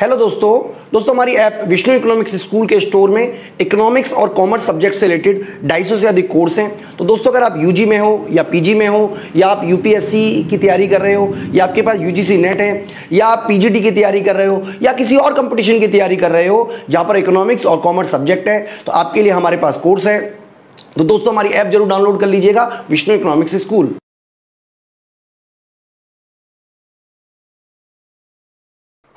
Hello दोस्तों दोस्तों हमारी ऐप विष्णु इकोनॉमिक्स स्कूल के स्टोर में इकोनॉमिक्स और कॉमर्स सब्जेक्ट से रिलेटेड ढाई से अधिक कोर्स हैं तो दोस्तों अगर आप यूजी में हो या पीजी में हो या आप यूपीएससी की तैयारी कर रहे हो या आपके पास यूजीसी नेट है या आप पीजीटी की तैयारी कर रहे हो या किसी और कंपटिशन की तैयारी कर रहे हो जहाँ पर इकोनॉमिक्स और कॉमर्स सब्जेक्ट है तो आपके लिए हमारे पास कोर्स है तो दोस्तों हमारी ऐप जरूर डाउनलोड कर लीजिएगा Vishnu economics school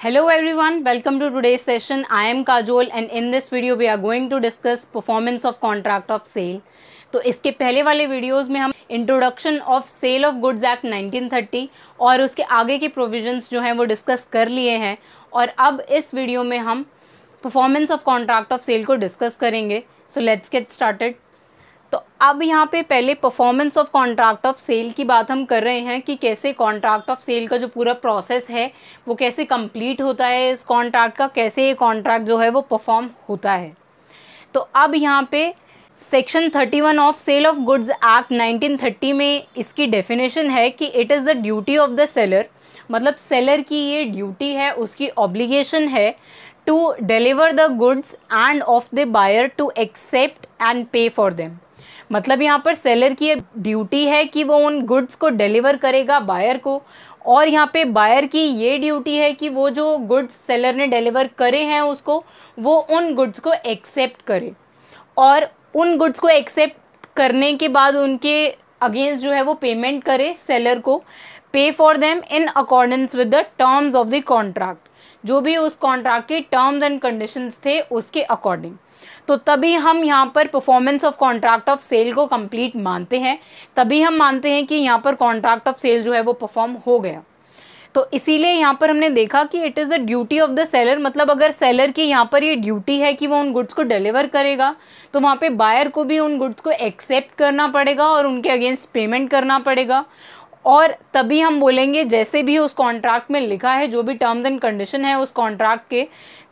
Hello everyone, welcome to today's session. I am Kajol and in this video we are going to discuss performance of contract of sale. तो इसके पहले वाले वीडियोस में हम introduction of sale of goods act 1930 और उसके आगे के प्रोविजंस जो हैं वो डिस्कस कर लिए हैं और अब इस वीडियो में हम performance of contract of sale को डिस्कस करेंगे सो लेट्स गेट स्टार्टेड अब यहाँ पे पहले performance of contract of sale की बात हम कर रहे हैं कि कैसे कॉन्ट्रैक्ट ऑफ सेल का जो पूरा प्रोसेस है वो कैसे कंप्लीट होता है इस कॉन्ट्रैक्ट का कैसे ये कॉन्ट्रैक्ट जो है वो परफॉर्म होता है तो अब यहाँ पे section 31 of sale of goods act 1930 में इसकी डेफिनेशन है कि it is the duty of the seller मतलब सेलर की ये ड्यूटी है उसकी ऑब्लिगेशन है to deliver the goods and of the buyer to accept and pay for them मतलब यहाँ पर सेलर की ड्यूटी है कि वो उन गुड्स को डिलीवर करेगा बायर को और यहाँ पे बायर की ये ड्यूटी है कि वो जो गुड्स सेलर ने डिलीवर करे हैं उसको वो उन गुड्स को एक्सेप्ट करे और उन गुड्स को एक्सेप्ट करने के बाद उनके अगेंस्ट जो है वो पेमेंट करे सेलर को pay for them in accordance with the terms of the contract जो भी उस कॉन्ट्रैक्ट के टर्म्स एंड कंडीशंस थे उसके अकॉर्डिंग तो तभी हम यहाँ पर performance of contract of sale को कंप्लीट मानते हैं तभी हम मानते हैं कि यहाँ पर कॉन्ट्रैक्ट ऑफ सेल जो है वो परफॉर्म हो गया तो इसीलिए यहाँ पर हमने देखा कि it is the duty of the seller मतलब अगर सेलर की यहाँ पर ये ड्यूटी है कि वो उन गुड्स को डिलीवर करेगा तो वहाँ पे बायर को भी उन गुड्स को एक्सेप्ट करना पड़ेगा और उनके अगेंस्ट पेमेंट करना पड़ेगा और तभी हम बोलेंगे जैसे भी उस कॉन्ट्रैक्ट में लिखा है जो भी टर्म्स एंड कंडीशन है उस कॉन्ट्रैक्ट के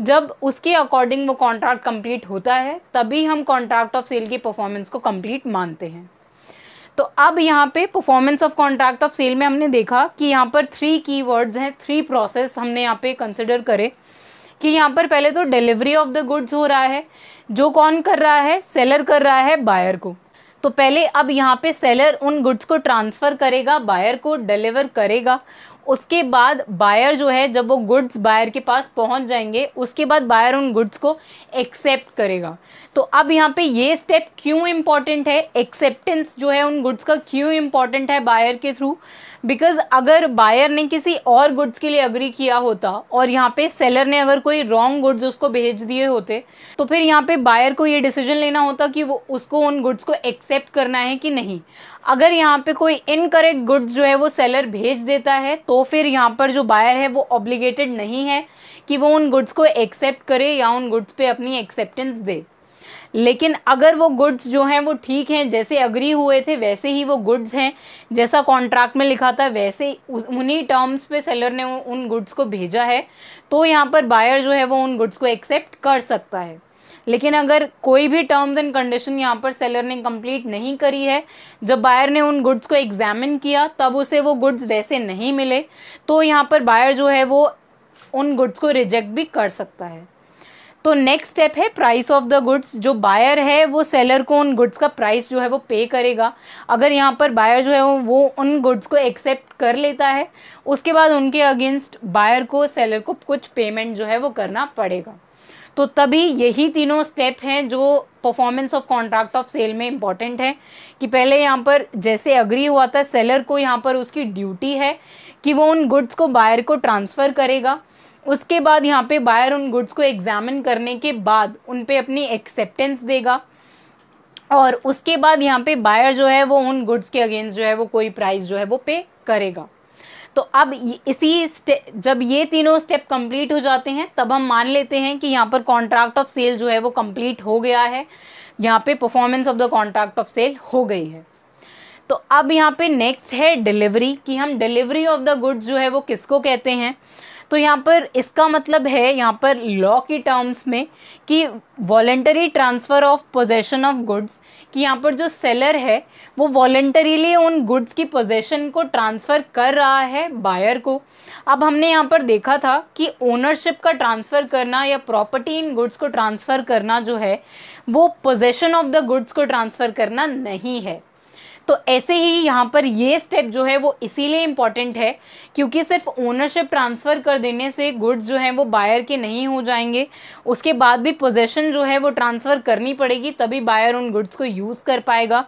जब उसके अकॉर्डिंग वो कॉन्ट्रैक्ट कंप्लीट होता है तभी हम कॉन्ट्रैक्ट ऑफ सेल की परफॉर्मेंस को कंप्लीट मानते हैं तो अब यहाँ पे performance of contract of sale में हमने देखा कि यहाँ पर थ्री की वर्ड्स हैं थ्री प्रोसेस हमने यहाँ पे कंसिडर करे कि यहाँ पर पहले तो डिलीवरी ऑफ द गुड्स हो रहा है जो कौन कर रहा है सेलर कर रहा है बायर को तो पहले अब यहाँ पे सेलर उन गुड्स को ट्रांसफ़र करेगा बायर को डिलीवर करेगा उसके बाद बायर जो है जब वो गुड्स बायर के पास पहुंच जाएंगे उसके बाद बायर उन गुड्स को एक्सेप्ट करेगा तो अब यहाँ पे ये स्टेप क्यों इम्पॉर्टेंट है एक्सेप्टेंस जो है उन गुड्स का क्यों इम्पॉर्टेंट है बायर के थ्रू बिकॉज अगर बायर ने किसी और गुड्स के लिए अग्री किया होता और यहाँ पे सेलर ने अगर कोई रॉन्ग गुड्स उसको भेज दिए होते तो फिर यहाँ पे बायर को ये डिसीजन लेना होता कि वो उसको उन गुड्स को एक्सेप्ट करना है कि नहीं अगर यहाँ पे कोई इनकरेक्ट गुड्स जो है वो सेलर भेज देता है तो फिर यहाँ पर जो बायर है वो ऑब्लिगेटेड नहीं है कि वो उन गुड्स को एक्सेप्ट करे या उन गुड्स पे अपनी एक्सेप्टेंस दे लेकिन अगर वो गुड्स जो हैं वो ठीक हैं जैसे अग्री हुए थे वैसे ही वो गुड्स हैं जैसा कॉन्ट्रैक्ट में लिखा था वैसे उन्हीं टर्म्स पे सेलर ने उन गुड्स को भेजा है तो यहाँ पर बायर जो है वो उन गुड्स को एक्सेप्ट कर सकता है लेकिन अगर कोई भी टर्म्स एंड कंडीशन यहाँ पर सेलर ने कंप्लीट नहीं करी है जब बायर ने उन गुड्स को एग्जामिन किया तब उसे वो गुड्स वैसे नहीं मिले तो यहाँ पर बायर जो है वो उन गुड्स को रिजेक्ट भी कर सकता है तो नेक्स्ट स्टेप है प्राइस ऑफ द गुड्स जो बायर है वो सेलर को उन गुड्स का प्राइस जो है वो पे करेगा अगर यहाँ पर बायर जो है वो उन गुड्स को एक्सेप्ट कर लेता है उसके बाद उनके अगेंस्ट बायर को सेलर को कुछ पेमेंट जो है वो करना पड़ेगा तो तभी यही तीनों स्टेप हैं जो performance of contract of sale में इम्पॉर्टेंट है कि पहले यहाँ पर जैसे अग्री हुआ था सेलर को यहाँ पर उसकी ड्यूटी है कि वो उन गुड्स को बायर को ट्रांसफ़र करेगा उसके बाद यहाँ पे बायर उन गुड्स को एग्जामिन करने के बाद उन पर अपनी एक्सेप्टेंस देगा और उसके बाद यहाँ पे बायर जो है वो उन गुड्स के अगेंस्ट जो है वो कोई प्राइस जो है वो पे करेगा तो अब इसी जब ये तीनों स्टेप कंप्लीट हो जाते हैं तब हम मान लेते हैं कि यहाँ पर कॉन्ट्रैक्ट ऑफ सेल जो है वो कंप्लीट हो गया है यहाँ पे performance of the contract of sale हो गई है तो अब यहाँ पे नेक्स्ट है डिलीवरी कि हम डिलीवरी ऑफ द गुड्स जो है वो किसको कहते हैं तो यहाँ पर इसका मतलब है यहाँ पर लॉ की टर्म्स में कि voluntary transfer of possession of goods कि यहाँ पर जो सेलर है वो वॉलेंटरीली उन गुड्स की पोजेशन को ट्रांसफ़र कर रहा है बायर को अब हमने यहाँ पर देखा था कि ओनरशिप का ट्रांसफ़र करना या प्रॉपर्टी इन गुड्स को ट्रांसफ़र करना जो है वो पोजेशन ऑफ द गुड्स को ट्रांसफ़र करना नहीं है तो ऐसे ही यहाँ पर ये स्टेप जो है वो इसीलिए इम्पॉर्टेंट है क्योंकि सिर्फ ओनरशिप ट्रांसफ़र कर देने से गुड्स जो हैं वो बायर के नहीं हो जाएंगे उसके बाद भी पोजेशन जो है वो ट्रांसफ़र करनी पड़ेगी तभी बायर उन गुड्स को यूज़ कर पाएगा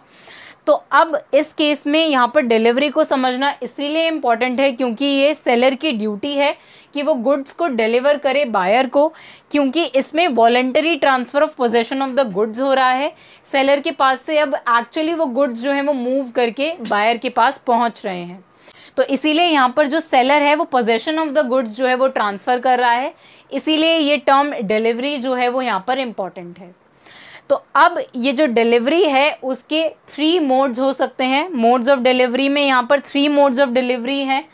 तो अब इस केस में यहाँ पर डिलीवरी को समझना इसीलिए इम्पॉर्टेंट है क्योंकि ये सेलर की ड्यूटी है कि वो गुड्स को डिलीवर करे बायर को क्योंकि इसमें voluntary transfer of possession of the goods हो रहा है सेलर के पास से अब एक्चुअली वो गुड्स जो हैं वो मूव करके बायर के पास पहुँच रहे हैं तो इसीलिए यहाँ पर जो सेलर है वो पोजेशन ऑफ द गुड्स जो है वो ट्रांसफ़र कर रहा है इसीलिए ये टर्म डिलीवरी जो है वो यहाँ पर इम्पॉर्टेंट है तो अब ये जो डिलीवरी है उसके थ्री मोड्स हो सकते हैं मोड्स ऑफ डिलीवरी में यहाँ पर थ्री मोड्स ऑफ डिलीवरी हैं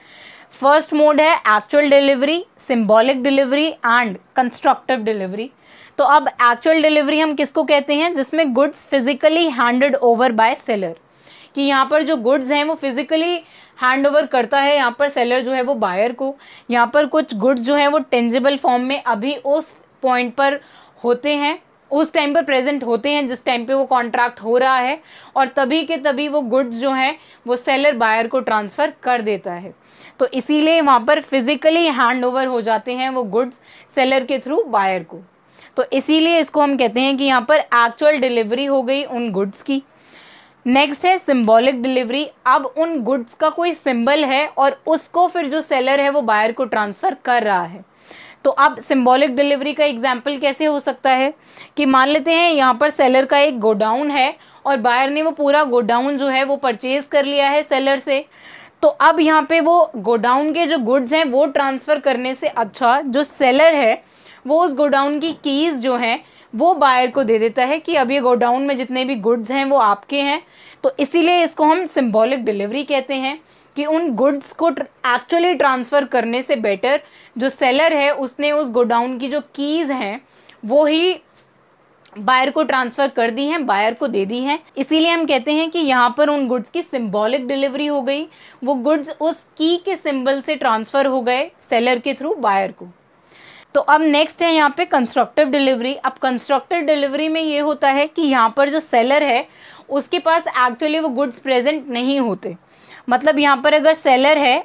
फर्स्ट मोड है actual delivery symbolic delivery and constructive delivery तो अब एक्चुअल डिलीवरी हम किसको कहते हैं जिसमें goods physically handed over by seller कि यहाँ पर जो गुड्स हैं वो फिजिकली हैंड ओवर करता है यहाँ पर सेलर जो है वो बायर को यहाँ पर कुछ गुड्स जो हैं वो टेंजिबल फॉर्म में अभी उस पॉइंट पर होते हैं उस टाइम पर प्रेजेंट होते हैं जिस टाइम पे वो कॉन्ट्रैक्ट हो रहा है और तभी के तभी वो गुड्स जो हैं वो सेलर बायर को ट्रांसफ़र कर देता है तो इसीलिए वहाँ पर फिज़िकली हैंड ओवर हो जाते हैं वो गुड्स सेलर के थ्रू बायर को तो इसीलिए इसको हम कहते हैं कि यहाँ पर एक्चुअल डिलीवरी हो गई उन गुड्स की नेक्स्ट है सिम्बॉलिक डिलीवरी अब उन गुड्स का कोई सिंबल है और उसको फिर जो सेलर है वो बायर को ट्रांसफ़र कर रहा है तो अब सिम्बॉलिक डिलीवरी का एग्जाम्पल कैसे हो सकता है कि मान लेते हैं यहाँ पर सेलर का एक गोडाउन है और बायर ने वो पूरा गोडाउन जो है वो परचेज़ कर लिया है सेलर से तो अब यहाँ पे वो गोडाउन के जो गुड्स हैं वो ट्रांसफ़र करने से अच्छा जो सेलर है वो उस गोडाउन की कीज़ जो हैं वो बायर को दे देता है कि अब ये गोडाउन में जितने भी गुड्स हैं वो आपके हैं तो इसीलिए इसको हम सिम्बॉलिक डिलीवरी कहते हैं कि उन गुड्स को एक्चुअली ट्रांसफ़र करने से बेटर जो सेलर है उसने उस गोडाउन की जो कीज़ हैं वो ही बायर को ट्रांसफ़र कर दी हैं बायर को दे दी हैं इसीलिए हम कहते हैं कि यहाँ पर उन गुड्स की सिंबॉलिक डिलीवरी हो गई वो गुड्स उस की के सिंबल से ट्रांसफ़र हो गए सेलर के थ्रू बायर को तो अब नेक्स्ट है यहाँ पे कंस्ट्रक्टिव डिलीवरी अब कंस्ट्रक्टिव डिलीवरी में ये होता है कि यहाँ पर जो सेलर है उसके पास एक्चुअली वो गुड्स प्रेजेंट नहीं होते मतलब यहाँ पर अगर सेलर है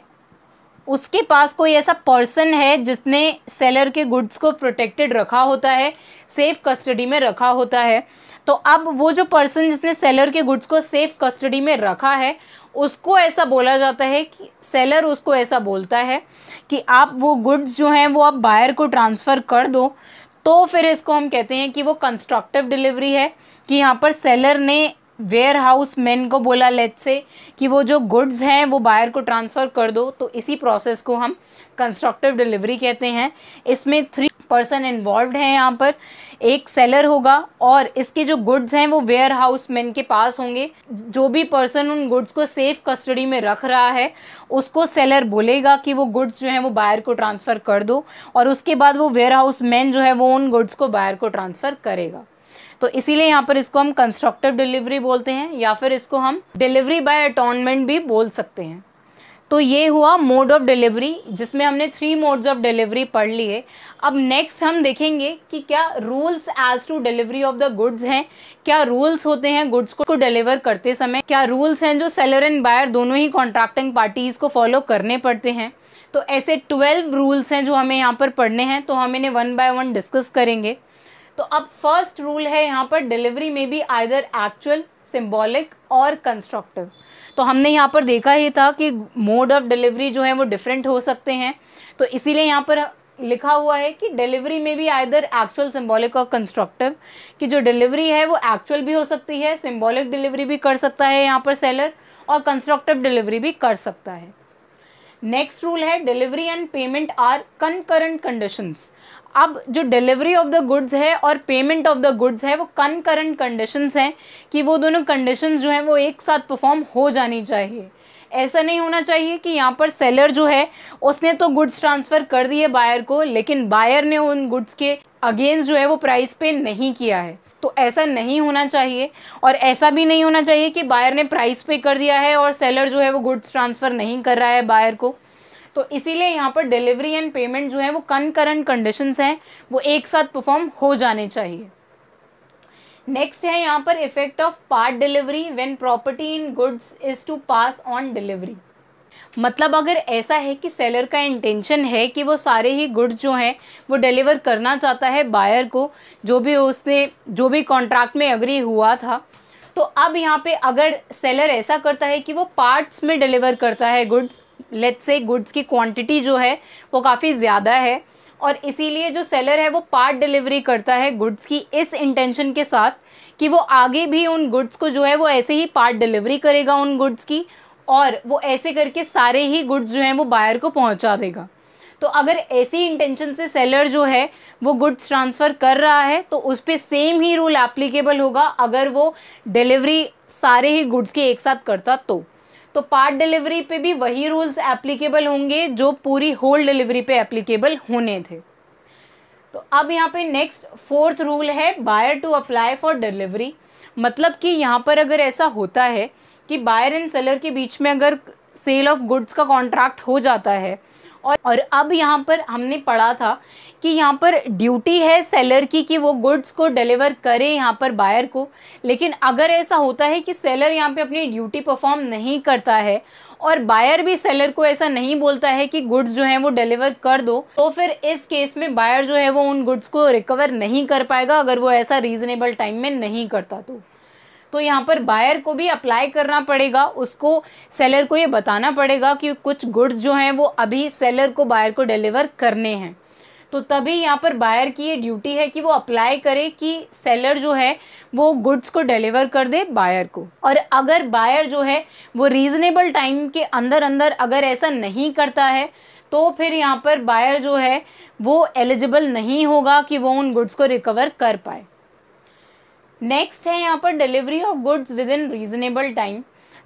उसके पास कोई ऐसा पर्सन है जिसने सेलर के गुड्स को प्रोटेक्टेड रखा होता है सेफ कस्टडी में रखा होता है तो अब वो जो पर्सन जिसने सेलर के गुड्स को सेफ कस्टडी में रखा है उसको ऐसा बोला जाता है कि सेलर उसको ऐसा बोलता है कि आप वो गुड्स जो हैं वो आप बायर को ट्रांसफ़र कर दो तो फिर इसको हम कहते हैं कि वो कंस्ट्रक्टिव डिलीवरी है कि यहाँ पर सेलर ने वेयर हाउस मैन को बोला लेट से कि वो जो गुड्स हैं वो बायर को ट्रांसफ़र कर दो तो इसी प्रोसेस को हम कंस्ट्रक्टिव डिलीवरी कहते हैं इसमें थ्री पर्सन इन्वॉल्व हैं यहाँ पर एक सेलर होगा और इसके जो गुड्स हैं वो वेयर हाउस मैन के पास होंगे जो भी पर्सन उन गुड्स को सेफ कस्टडी में रख रहा है उसको सेलर बोलेगा कि वो गुड्स जो हैं वो बायर को ट्रांसफ़र कर दो और उसके बाद वो वेयर हाउस मैन जो है वो उन गुड्स को बायर को ट्रांसफ़र करेगा तो इसीलिए यहाँ पर इसको हम कंस्ट्रक्टिव डिलीवरी बोलते हैं या फिर इसको हम डिलीवरी बाय अटोनमेंट भी बोल सकते हैं तो ये हुआ मोड ऑफ डिलीवरी जिसमें हमने थ्री मोड्स ऑफ डिलीवरी पढ़ लिए अब नेक्स्ट हम देखेंगे कि क्या rules as to delivery of the goods हैं क्या रूल्स होते हैं गुड्स को डिलीवर करते समय क्या रूल्स हैं जो सेलर एंड बायर दोनों ही कॉन्ट्रैक्टिंग पार्टीज को फॉलो करने पड़ते हैं तो ऐसे ट्वेल्व रूल्स हैं जो हमें यहाँ पर पढ़ने हैं तो हम इन्हें वन बाय वन डिस्कस करेंगे तो अब फर्स्ट रूल है यहाँ पर डिलीवरी में भी आइदर एक्चुअल सिम्बॉलिक और कंस्ट्रक्टिव तो हमने यहाँ पर देखा ही था कि मोड ऑफ डिलीवरी जो है वो डिफरेंट हो सकते हैं तो इसीलिए यहाँ पर लिखा हुआ है कि डिलीवरी में भी आइदर एक्चुअल सिम्बॉलिक और कंस्ट्रक्टिव कि जो डिलीवरी है वो एक्चुअल भी हो सकती है सिम्बॉलिक डिलीवरी भी कर सकता है यहाँ पर सेलर और कंस्ट्रक्टिव डिलीवरी भी कर सकता है नेक्स्ट रूल है delivery and payment are concurrent conditions अब जो डिलीवरी ऑफ द गुड्स है और पेमेंट ऑफ द गुड्स है वो कनकरेंट कंडीशंस हैं कि वो दोनों कंडीशंस जो हैं वो एक साथ परफॉर्म हो जानी चाहिए ऐसा नहीं होना चाहिए कि यहाँ पर सेलर जो है उसने तो गुड्स ट्रांसफ़र कर दिए बायर को लेकिन बायर ने उन गुड्स के अगेंस्ट जो है वो प्राइस पे नहीं किया है तो ऐसा नहीं होना चाहिए और ऐसा भी नहीं होना चाहिए कि बायर ने प्राइस पे कर दिया है और सेलर जो है वो गुड्स ट्रांसफ़र नहीं कर रहा है बायर को तो इसीलिए यहाँ पर डिलीवरी एंड पेमेंट जो है वो करंट कंडीशंस हैं वो एक साथ परफॉर्म हो जाने चाहिए नेक्स्ट है यहाँ पर effect of part delivery when property in goods is to pass on delivery मतलब अगर ऐसा है कि सेलर का इंटेंशन है कि वो सारे ही गुड्स जो हैं वो डिलीवर करना चाहता है बायर को जो भी उसने जो भी कॉन्ट्रैक्ट में अग्री हुआ था तो अब यहाँ पे अगर सेलर ऐसा करता है कि वो पार्ट्स में डिलीवर करता है गुड्स लेट्स से गुड्स की क्वांटिटी जो है वो काफ़ी ज़्यादा है और इसीलिए जो सेलर है वो पार्ट डिलीवरी करता है गुड्स की इस इंटेंशन के साथ कि वो आगे भी उन गुड्स को जो है वो ऐसे ही पार्ट डिलीवरी करेगा उन गुड्स की और वो ऐसे करके सारे ही गुड्स जो हैं वो बायर को पहुंचा देगा तो अगर ऐसी इंटेंशन से सेलर जो है वो गुड्स ट्रांसफ़र कर रहा है तो उस पर सेम ही रूल एप्लीकेबल होगा अगर वो डिलीवरी सारे ही गुड्स की एक साथ करता तो तो पार्ट डिलीवरी पे भी वही रूल्स एप्लीकेबल होंगे जो पूरी होल डिलीवरी पे एप्लीकेबल होने थे तो अब यहाँ पे नेक्स्ट फोर्थ रूल है buyer to apply for delivery मतलब कि यहाँ पर अगर ऐसा होता है कि बायर एंड सेलर के बीच में अगर सेल ऑफ गुड्स का कॉन्ट्रैक्ट हो जाता है और और अब यहाँ पर हमने पढ़ा था कि यहाँ पर ड्यूटी है सेलर की कि वो गुड्स को डिलीवर करे यहाँ पर बायर को लेकिन अगर ऐसा होता है कि सेलर यहाँ पे अपनी ड्यूटी परफॉर्म नहीं करता है और बायर भी सेलर को ऐसा नहीं बोलता है कि गुड्स जो हैं वो डिलीवर कर दो तो फिर इस केस में बायर जो है वो उन गुड्स को रिकवर नहीं कर पाएगा अगर वो ऐसा रीज़नेबल टाइम में नहीं करता तो तो यहाँ पर बायर को भी अप्लाई करना पड़ेगा उसको सेलर को ये बताना पड़ेगा कि कुछ गुड्स जो हैं वो अभी सेलर को बायर को डिलीवर करने हैं तो तभी यहाँ पर बायर की ये ड्यूटी है कि वो अप्लाई करे कि सेलर जो है वो गुड्स को डिलीवर कर दे बायर को और अगर बायर जो है वो रीज़नेबल टाइम के अंदर अंदर अगर ऐसा नहीं करता है तो फिर यहाँ पर बायर जो है वो एलिजिबल नहीं होगा कि वो उन गुड्स को रिकवर कर पाए नेक्स्ट है यहाँ पर delivery of goods within reasonable time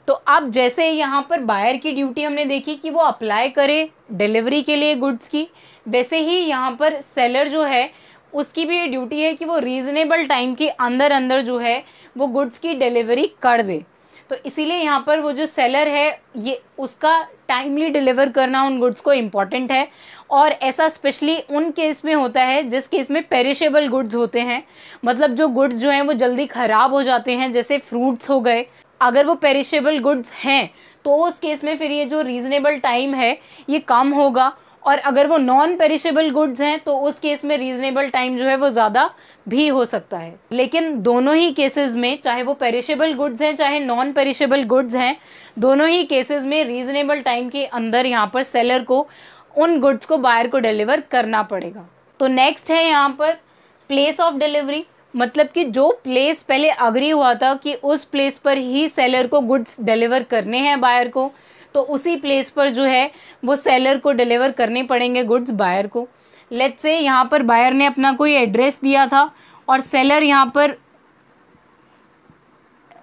तो अब जैसे यहाँ पर बायर की ड्यूटी हमने देखी कि वो अप्लाई करे डिलीवरी के लिए गुड्स की वैसे ही यहाँ पर सेलर जो है उसकी भी ये ड्यूटी है कि वो रीज़नेबल टाइम के अंदर अंदर जो है वो गुड्स की डिलीवरी कर दे तो इसीलिए यहाँ पर वो जो सेलर है ये उसका टाइमली डिलीवर करना उन गुड्स को इम्पॉर्टेंट है और ऐसा स्पेशली उन केस में होता है जिस केस में पेरिशेबल गुड्स होते हैं मतलब जो गुड्स जो हैं वो जल्दी ख़राब हो जाते हैं जैसे फ्रूट्स हो गए अगर वो पेरिशेबल गुड्स हैं तो उस केस में फिर ये जो रीज़नेबल टाइम है ये कम होगा और अगर वो नॉन पेरिशेबल गुड्स हैं तो उस केस में रीजनेबल टाइम जो है वो ज़्यादा भी हो सकता है लेकिन दोनों ही केसेस में चाहे वो पेरिशेबल गुड्स हैं चाहे नॉन पेरिशेबल गुड्स हैं दोनों ही केसेस में रीजनेबल टाइम के अंदर यहाँ पर सेलर को उन गुड्स को बायर को डिलीवर करना पड़ेगा तो नेक्स्ट है यहाँ पर प्लेस ऑफ डिलीवरी मतलब कि जो प्लेस पहले अग्री हुआ था कि उस प्लेस पर ही सेलर को गुड्स डिलीवर करने हैं बायर को तो उसी प्लेस पर जो है वो सेलर को डिलीवर करने पड़ेंगे गुड्स बायर को लेट्स से यहाँ पर बायर ने अपना कोई एड्रेस दिया था और सेलर यहाँ पर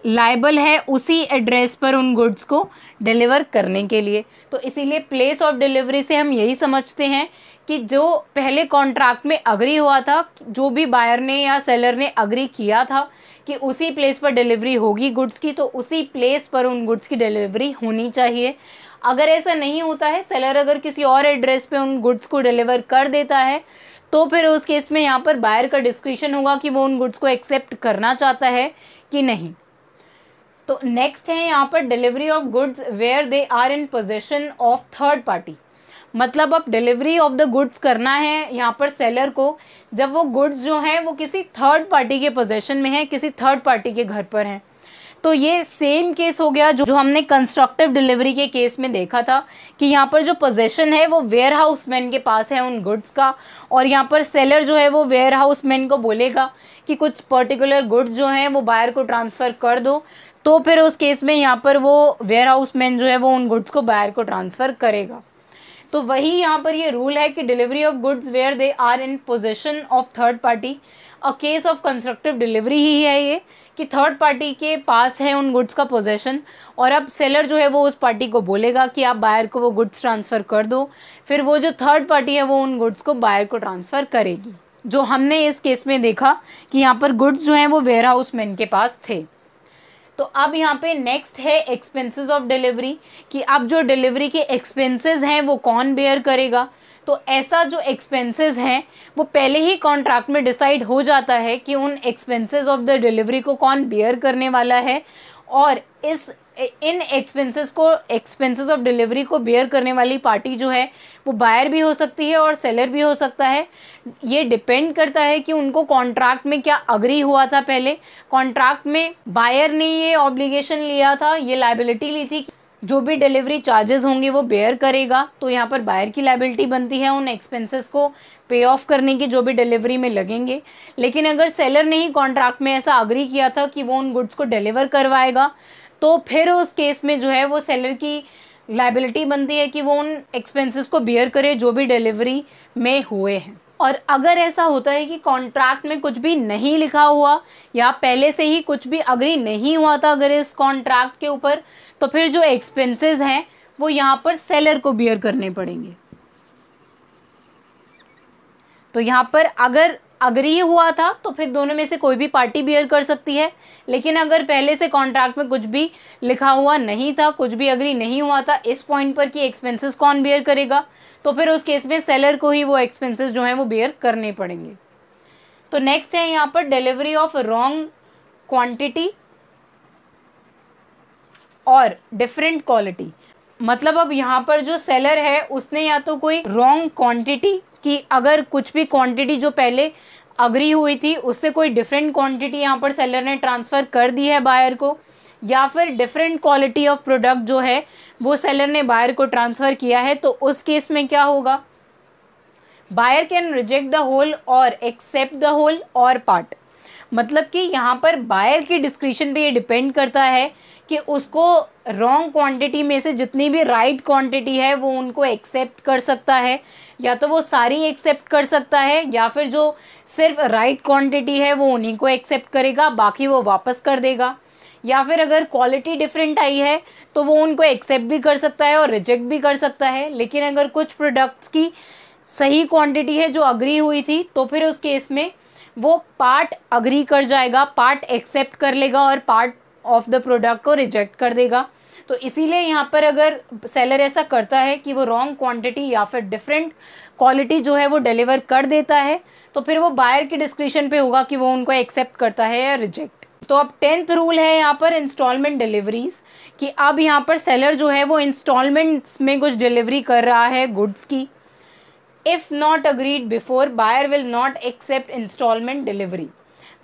लाइबल है उसी एड्रेस पर उन गुड्स को डिलीवर करने के लिए तो इसीलिए प्लेस ऑफ डिलीवरी से हम यही समझते हैं कि जो पहले कॉन्ट्रैक्ट में अग्री हुआ था जो भी बायर ने या सेलर ने अग्री किया था कि उसी प्लेस पर डिलीवरी होगी गुड्स की तो उसी प्लेस पर उन गुड्स की डिलीवरी होनी चाहिए अगर ऐसा नहीं होता है सेलर अगर किसी और एड्रेस पे उन गुड्स को डिलीवर कर देता है तो फिर उस केस में यहाँ पर बायर का डिस्क्रिशन होगा कि वो उन गुड्स को एक्सेप्ट करना चाहता है कि नहीं तो नेक्स्ट है यहाँ पर delivery of goods where they are in possession of third party मतलब अब डिलीवरी ऑफ द गुड्स करना है यहाँ पर सेलर को जब वो गुड्स जो हैं वो किसी थर्ड पार्टी के पोजेशन में है किसी थर्ड पार्टी के घर पर हैं तो ये सेम केस हो गया जो, जो हमने कंस्ट्रक्टिव डिलीवरी के केस में देखा था कि यहाँ पर जो पोजेशन है वो वेयर हाउस मैन के पास है उन गुड्स का और यहाँ पर सेलर जो है वो वेयर हाउस मैन को बोलेगा कि कुछ पर्टिकुलर गुड्स जो हैं वो बायर को ट्रांसफ़र कर दो तो फिर उस केस में यहाँ पर वो वेयर हाउस मैन जो है वो उन गुड्स को बायर को ट्रांसफ़र करेगा तो वही यहाँ पर ये रूल है कि delivery of goods where they are in possession of third party a case of constructive delivery ही है ये कि थर्ड पार्टी के पास है उन गुड्स का पोजेशन और अब सेलर जो है वो उस पार्टी को बोलेगा कि आप बायर को वो गुड्स ट्रांसफ़र कर दो फिर वो जो थर्ड पार्टी है वो उन गुड्स को बायर को ट्रांसफ़र करेगी जो हमने इस केस में देखा कि यहाँ पर गुड्स जो हैं वो वेयर हाउस मैन के पास थे तो अब यहाँ पे नेक्स्ट है एक्सपेंसेस ऑफ डिलीवरी कि अब जो डिलीवरी के एक्सपेंसेस हैं वो कौन बेयर करेगा तो ऐसा जो एक्सपेंसेस हैं वो पहले ही कॉन्ट्रैक्ट में डिसाइड हो जाता है कि उन एक्सपेंसेस ऑफ द डिलीवरी को कौन बेयर करने वाला है और इस इन एक्सपेंसेस को एक्सपेंसेस ऑफ डिलीवरी को बेयर करने वाली पार्टी जो है वो बायर भी हो सकती है और सेलर भी हो सकता है ये डिपेंड करता है कि उनको कॉन्ट्रैक्ट में क्या अग्री हुआ था पहले कॉन्ट्रैक्ट में बायर ने ये ऑब्लिगेशन लिया था ये लाइबिलिटी ली थी जो भी डिलीवरी चार्जेस होंगे वो बेयर करेगा तो यहाँ पर बायर की लाइबिलिटी बनती है उन एक्सपेंसेस को पे ऑफ करने के जो भी डिलीवरी में लगेंगे लेकिन अगर सेलर ने ही कॉन्ट्रैक्ट में ऐसा अग्री किया था कि वो उन गुड्स को डिलीवर करवाएगा तो फिर उस केस में जो है वो सेलर की लाइबिलिटी बनती है कि वो उन एक्सपेंसेस को बियर करे जो भी डिलीवरी में हुए हैं और अगर ऐसा होता है कि कॉन्ट्रैक्ट में कुछ भी नहीं लिखा हुआ या पहले से ही कुछ भी अग्री नहीं हुआ था अगर इस कॉन्ट्रैक्ट के ऊपर तो फिर जो एक्सपेंसेस हैं वो यहाँ पर सेलर को बियर करने पड़ेंगे तो यहाँ पर अगर अगर ये हुआ था तो फिर दोनों में से कोई भी पार्टी बियर कर सकती है लेकिन अगर पहले से कॉन्ट्रैक्ट में कुछ भी लिखा हुआ नहीं था कुछ भी अग्री नहीं हुआ था इस पॉइंट पर कि एक्सपेंसेस कौन बियर करेगा तो फिर उस केस में सेलर को ही वो एक्सपेंसेस जो हैं वो बियर करने पड़ेंगे तो नेक्स्ट है यहाँ पर डिलीवरी ऑफ रॉन्ग क्वांटिटी और डिफरेंट क्वालिटी मतलब अब यहाँ पर जो सेलर है उसने या तो कोई रॉन्ग क्वांटिटी कि अगर कुछ भी क्वांटिटी जो पहले अग्री हुई थी उससे कोई डिफरेंट क्वांटिटी यहाँ पर सेलर ने ट्रांसफ़र कर दी है बायर को या फिर डिफरेंट क्वालिटी ऑफ प्रोडक्ट जो है वो सेलर ने बायर को ट्रांसफ़र किया है तो उस केस में क्या होगा buyer can reject the whole or accept the whole or part मतलब कि यहाँ पर बायर की डिस्क्रिप्शन पे ये डिपेंड करता है कि उसको रॉन्ग क्वांटिटी में से जितनी भी राइट right क्वांटिटी है वो उनको एक्सेप्ट कर सकता है या तो वो सारी एक्सेप्ट कर सकता है या फिर जो सिर्फ राइट right क्वांटिटी है वो उन्हीं को एक्सेप्ट करेगा बाकी वो वापस कर देगा या फिर अगर क्वालिटी डिफरेंट आई है तो वो उनको एक्सेप्ट भी कर सकता है और रिजेक्ट भी कर सकता है लेकिन अगर कुछ प्रोडक्ट्स की सही क्वांटिटी है जो अग्री हुई थी तो फिर उस केस में वो पार्ट अग्री कर जाएगा पार्ट एक्सेप्ट कर लेगा और पार्ट ऑफ द प्रोडक्ट को रिजेक्ट कर देगा तो इसीलिए यहाँ पर अगर सेलर ऐसा करता है कि वो रॉन्ग क्वांटिटी या फिर डिफरेंट क्वालिटी जो है वो डिलीवर कर देता है तो फिर वो बायर के डिस्क्रिप्शन पे होगा कि वो उनको एक्सेप्ट करता है या रिजेक्ट तो अब टेंथ रूल है यहाँ पर इंस्टॉलमेंट डिलीवरीज कि अब यहाँ पर सेलर जो है वो इंस्टॉलमेंट्स में कुछ डिलीवरी कर रहा है गुड्स की if not agreed before buyer will not accept instalment delivery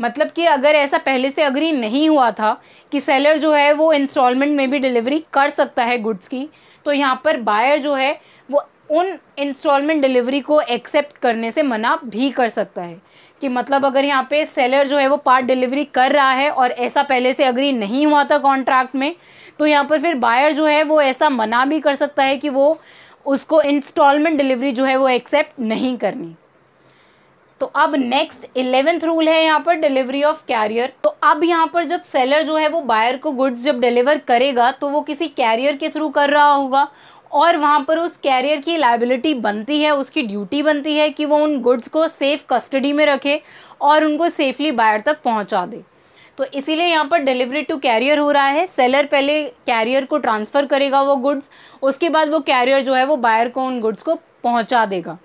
मतलब कि अगर ऐसा पहले से अग्री नहीं हुआ था कि सेलर जो है वो इंस्टॉलमेंट में भी डिलीवरी कर सकता है गुड्स की तो यहाँ पर बायर जो है वो उन इंस्टॉलमेंट डिलीवरी को एक्सेप्ट करने से मना भी कर सकता है कि मतलब अगर यहाँ पे सेलर जो है वो पार्ट डिलीवरी कर रहा है और ऐसा पहले से अग्री नहीं हुआ था कॉन्ट्रैक्ट में तो यहाँ पर फिर बायर जो है वो ऐसा मना भी कर सकता है कि वो उसको इंस्टॉलमेंट डिलीवरी जो है वो एक्सेप्ट नहीं करनी तो अब नेक्स्ट इलेवेंथ रूल है यहाँ पर डिलीवरी ऑफ कैरियर तो अब यहाँ पर जब सेलर जो है वो बायर को गुड्स जब डिलीवर करेगा तो वो किसी कैरियर के थ्रू कर रहा होगा और वहाँ पर उस कैरियर की लाइबिलिटी बनती है उसकी ड्यूटी बनती है कि वो उन गुड्स को सेफ़ कस्टडी में रखे और उनको सेफली बायर तक पहुँचा दे तो इसीलिए यहाँ पर डिलीवरी टू कैरियर हो रहा है सेलर पहले कैरियर को ट्रांसफ़र करेगा वो गुड्स उसके बाद वो कैरियर जो है वो बायर को उन गुड्स को पहुँचा देगा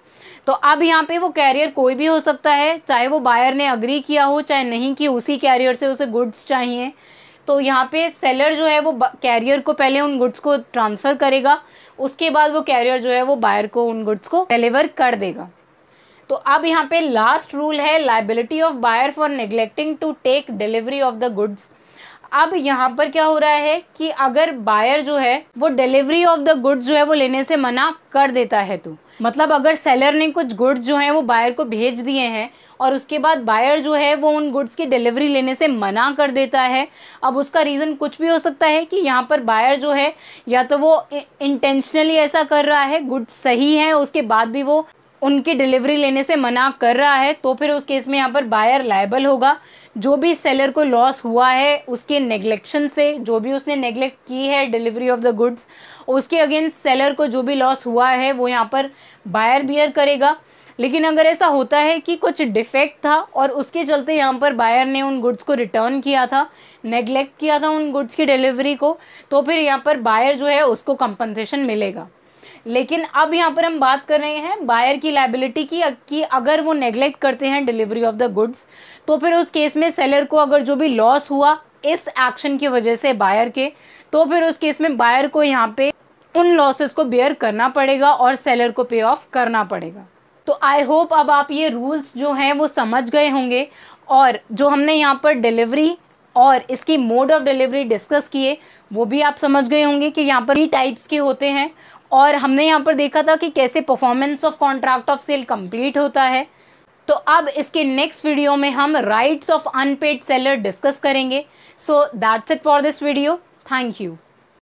तो अब यहाँ पे वो कैरियर कोई भी हो सकता है चाहे वो बायर ने अग्री किया हो चाहे नहीं कि उसी कैरियर से उसे गुड्स चाहिए तो यहाँ पे सेलर जो है वो कैरियर को पहले उन गुड्स को ट्रांसफ़र करेगा उसके बाद वो कैरियर जो है वो बायर को उन गुड्स को डिलीवर कर देगा तो अब यहाँ पे लास्ट रूल है liability of buyer for neglecting to take delivery of the goods अब यहाँ पर क्या हो रहा है कि अगर बायर जो है वो डिलीवरी ऑफ द गुड्स जो है वो लेने से मना कर देता है तो मतलब अगर सेलर ने कुछ गुड्स जो हैं वो बायर को भेज दिए हैं और उसके बाद बायर जो है वो उन गुड्स की डिलीवरी लेने से मना कर देता है अब उसका रीज़न कुछ भी हो सकता है कि यहाँ पर बायर जो है या तो वो इंटेंशनली ऐसा कर रहा है गुड्स सही है उसके बाद भी वो उनकी डिलीवरी लेने से मना कर रहा है तो फिर उस केस में यहाँ पर बायर लाइबल होगा जो भी सेलर को लॉस हुआ है उसके नेग्लेक्शन से जो भी उसने नेग्लेक्ट की है डिलीवरी ऑफ द गुड्स उसके अगेंस्ट सेलर को जो भी लॉस हुआ है वो यहाँ पर बायर बियर करेगा लेकिन अगर ऐसा होता है कि कुछ डिफेक्ट था और उसके चलते यहाँ पर बायर ने उन गुड्स को रिटर्न किया था नेग्लेक्ट किया था उन गुड्स की डिलीवरी को तो फिर यहाँ पर बायर जो है उसको कंपनसेशन मिलेगा लेकिन अब यहाँ पर हम बात कर रहे हैं बायर की लाइबिलिटी की कि अगर वो नेग्लेक्ट करते हैं डिलीवरी ऑफ द गुड्स तो फिर उस केस में सेलर को अगर जो भी लॉस हुआ इस एक्शन की वजह से बायर के तो फिर उस केस में बायर को यहाँ पे उन लॉसेस को बेयर करना पड़ेगा और सेलर को पे ऑफ करना पड़ेगा तो आई होप अब आप ये रूल्स जो हैं वो समझ गए होंगे और जो हमने यहाँ पर डिलीवरी और इसकी मोड ऑफ डिलीवरी डिस्कस किए वो भी आप समझ गए होंगे कि यहाँ पर ही टाइप्स के होते हैं और हमने यहाँ पर देखा था कि कैसे performance of contract of sale complete होता है तो अब इसके नेक्स्ट वीडियो में हम rights of unpaid seller discuss करेंगे so that's it for this video thank you